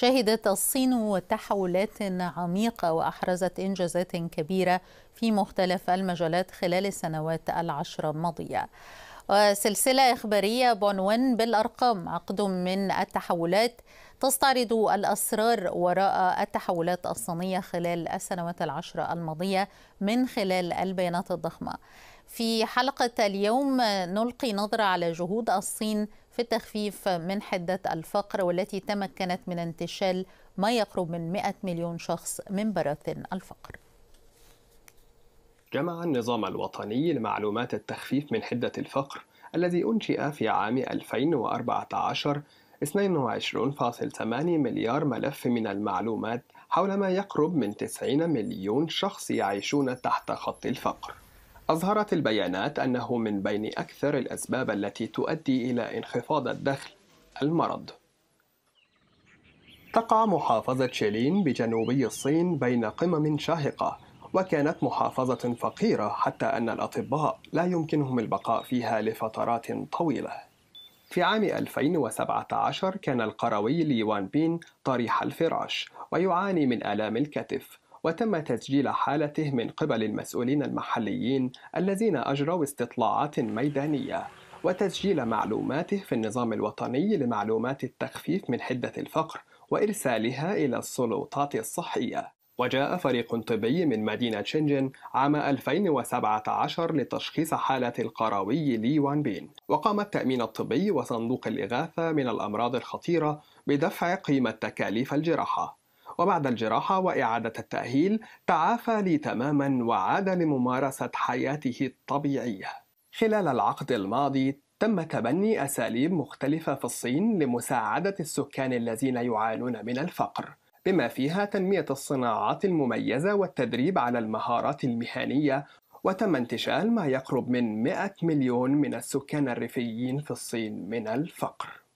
شهدت الصين تحولات عميقة وأحرزت إنجازات كبيرة في مختلف المجالات خلال السنوات العشر الماضية وسلسلة إخبارية بعنوان بالأرقام عقد من التحولات تستعرض الأسرار وراء التحولات الصينية خلال السنوات العشر الماضية من خلال البيانات الضخمة في حلقة اليوم نلقي نظرة على جهود الصين في التخفيف من حدة الفقر والتي تمكنت من انتشال ما يقرب من 100 مليون شخص من براثن الفقر. جمع النظام الوطني لمعلومات التخفيف من حدة الفقر الذي أنشئ في عام 2014 22.8 مليار ملف من المعلومات حول ما يقرب من 90 مليون شخص يعيشون تحت خط الفقر. أظهرت البيانات أنه من بين أكثر الأسباب التي تؤدي إلى انخفاض الدخل المرض. تقع محافظة شيلين بجنوبي الصين بين قمم شاهقة، وكانت محافظة فقيرة حتى أن الأطباء لا يمكنهم البقاء فيها لفترات طويلة. في عام 2017 كان القروي لي وان بين طريح الفراش ويعاني من آلام الكتف وتم تسجيل حالته من قبل المسؤولين المحليين الذين أجروا استطلاعات ميدانية وتسجيل معلوماته في النظام الوطني لمعلومات التخفيف من حدة الفقر وإرسالها إلى السلطات الصحية وجاء فريق طبي من مدينة شنجن عام 2017 لتشخيص حالة القروي لي وان بين وقام التأمين الطبي وصندوق الإغاثة من الأمراض الخطيرة بدفع قيمة تكاليف الجراحة وبعد الجراحة وإعادة التأهيل تعافى لي تماما وعاد لممارسة حياته الطبيعية خلال العقد الماضي تم تبني أساليب مختلفة في الصين لمساعدة السكان الذين يعانون من الفقر بما فيها تنمية الصناعات المميزة والتدريب على المهارات المهنية وتم انتشال ما يقرب من 100 مليون من السكان الريفيين في الصين من الفقر